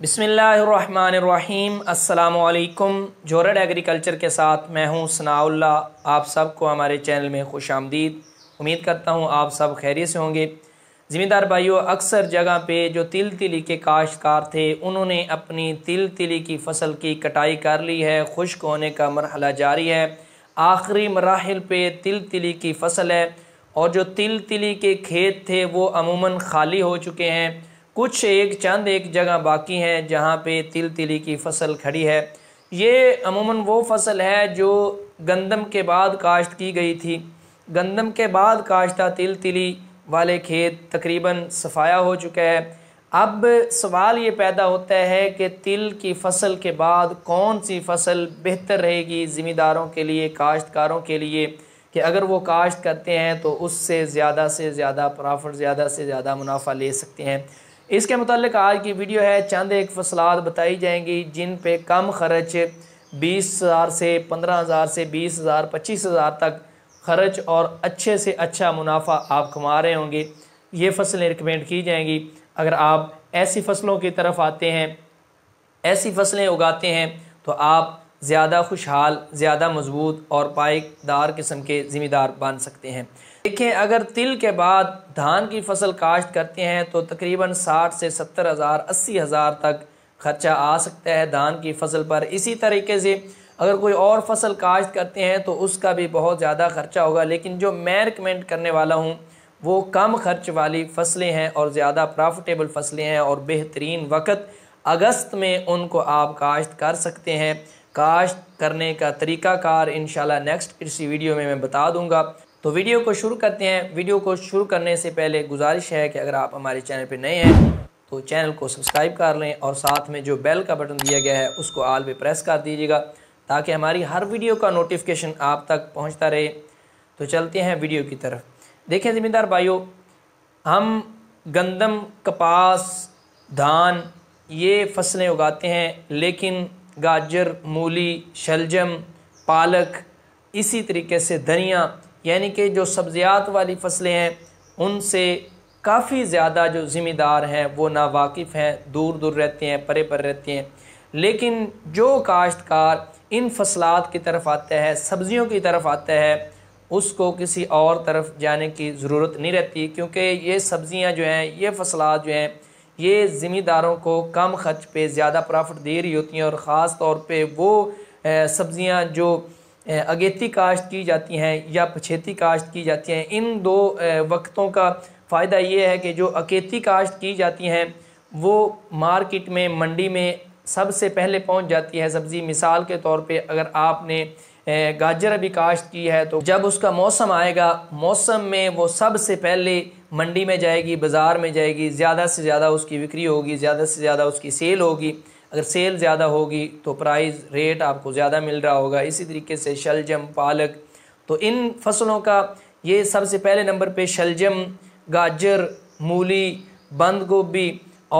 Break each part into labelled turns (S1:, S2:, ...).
S1: बिसमीम् अल्लाम जोरड एग्रीकल्चर के साथ मैं हूं सनाउल्ला आप सबको हमारे चैनल में खुश आमदीद उम्मीद करता हूं आप सब खैरियत से होंगे ज़मींदार भाइयों अक्सर जगह पे जो तिल तिली के काश्तकार थे उन्होंने अपनी तिल तिली की फसल की कटाई कर ली है खुश्क होने का मरहला जारी है आखिरी मराहल पे तिल तिली की फसल है और जो तिल तिली के खेत थे वो अमूमन खाली हो चुके हैं कुछ एक चंद एक जगह बाकी हैं जहाँ पे तिल तिली की फसल खड़ी है ये अमूमन वो फसल है जो गंदम के बाद काश्त की गई थी गंदम के बाद काश्ता तिल तिली वाले खेत तकरीबन सफाया हो चुका है अब सवाल ये पैदा होता है कि तिल की फसल के बाद कौन सी फसल बेहतर रहेगी ज़िमींदारों के लिए काश्तकारों के लिए कि अगर वो काश्त करते हैं तो उससे ज़्यादा से ज़्यादा प्रॉफिट ज़्यादा से ज़्यादा मुनाफा ले सकते हैं इसके मतलब आज की वीडियो है चंद एक फसलात बताई जाएंगी जिन पे कम खर्च बीस हज़ार से पंद्रह हज़ार से बीस हज़ार पच्चीस हज़ार तक खर्च और अच्छे से अच्छा मुनाफा आप कमा रहे होंगे ये फसलें रिकमेंड की जाएंगी अगर आप ऐसी फसलों की तरफ आते हैं ऐसी फसलें उगाते हैं तो आप ज़्यादा खुशहाल ज़्यादा मजबूत और पाएदार किस्म के ज़िम्मेदार बन सकते हैं देखें अगर तिल के बाद धान की फसल काश्त करते हैं तो तकरीबन साठ से सत्तर हज़ार अस्सी हज़ार तक खर्चा आ सकता है धान की फसल पर इसी तरीके से अगर कोई और फसल काश्त करते हैं तो उसका भी बहुत ज़्यादा ख़र्चा होगा लेकिन जो मैं रिकमेंड करने वाला हूँ वो कम खर्च वाली फसलें हैं और ज़्यादा प्रॉफिटेबल फसलें हैं और बेहतरीन वक्त अगस्त में उनको आप काश्त कर सकते हैं काश्त करने का तरीक़ाकार इन नेक्स्ट इसी वीडियो में मैं बता दूंगा तो वीडियो को शुरू करते हैं वीडियो को शुरू करने से पहले गुजारिश है कि अगर आप हमारे चैनल पर नए हैं तो चैनल को सब्सक्राइब कर लें और साथ में जो बेल का बटन दिया गया है उसको आल पे प्रेस कर दीजिएगा ताकि हमारी हर वीडियो का नोटिफिकेशन आप तक पहुँचता रहे तो चलते हैं वीडियो की तरफ देखें ज़मींदार भाइयों हम गंदम कपास धान ये फसलें उगाते हैं लेकिन गाजर मूली शलजम पालक इसी तरीके से धनिया यानी कि जो सब्ज़ियात वाली फसलें हैं उनसे काफ़ी ज़्यादा जो ज़िम्मेदार हैं वो नावाकफ़ हैं दूर दूर रहते हैं परे पर रहते हैं लेकिन जो काश्तकार इन फसलात की तरफ आता है सब्ज़ियों की तरफ आता है उसको किसी और तरफ जाने की ज़रूरत नहीं रहती क्योंकि ये सब्ज़ियाँ जो हैं ये फसलात जो हैं ये ज़िम्मेदारों को कम खर्च पे ज़्यादा प्रॉफिट दे रही होती हैं और ख़ास तौर पे वो सब्ज़ियाँ जो अगेती काश्त की जाती हैं या पछेती काश्त की जाती हैं इन दो वक्तों का फ़ायदा ये है कि जो अकेती काश्त की जाती हैं वो मार्केट में मंडी में सबसे पहले पहुंच जाती है सब्ज़ी मिसाल के तौर पे अगर आपने गाजर अभी काश्त की है तो जब उसका मौसम आएगा मौसम में वो सबसे पहले मंडी में जाएगी बाज़ार में जाएगी ज़्यादा से ज़्यादा उसकी बिक्री होगी ज़्यादा से ज़्यादा उसकी सेल होगी अगर सेल ज़्यादा होगी तो प्राइस रेट आपको ज़्यादा मिल रहा होगा इसी तरीके से शलजम पालक तो इन फसलों का ये सबसे पहले नंबर पे शलजम गाजर मूली बंद गोभी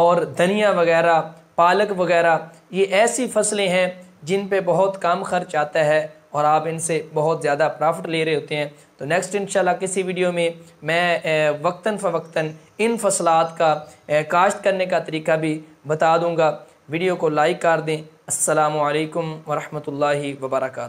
S1: और धनिया वगैरह पालक वगैरह ये ऐसी फसलें हैं जिन पे बहुत कम खर्च आता है और आप इनसे बहुत ज़्यादा प्रॉफिट ले रहे होते हैं तो नेक्स्ट इंशाल्लाह किसी वीडियो में मैं वक्ता फ़वक्ता इन फसलात का काश्त करने का तरीका भी बता दूँगा वीडियो को लाइक कर दें असलकम वरहमल वर्का